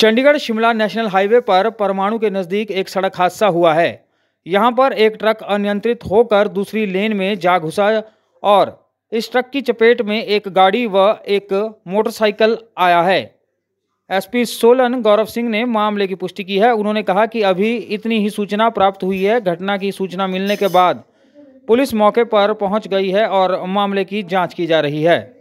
Chandigarh Shimla national highway पर परमाणु के नज़दीक एक सड़क हादसा हुआ है यहां पर एक ट्रक अनियंत्रित होकर दूसरी लेन में जा घुसा और इस ट्रक की चपेट में एक गाड़ी व एक मोटरसाइकिल आया है एसपी सोलन गौरव सिंह ने मामले की पुष्टि की है उन्होंने कहा कि अभी इतनी ही सूचना प्राप्त हुई है घटना की सूचना मिलने के बाद पुलिस मौके पर पहुंच गई है और मामले की जांच की जा रही है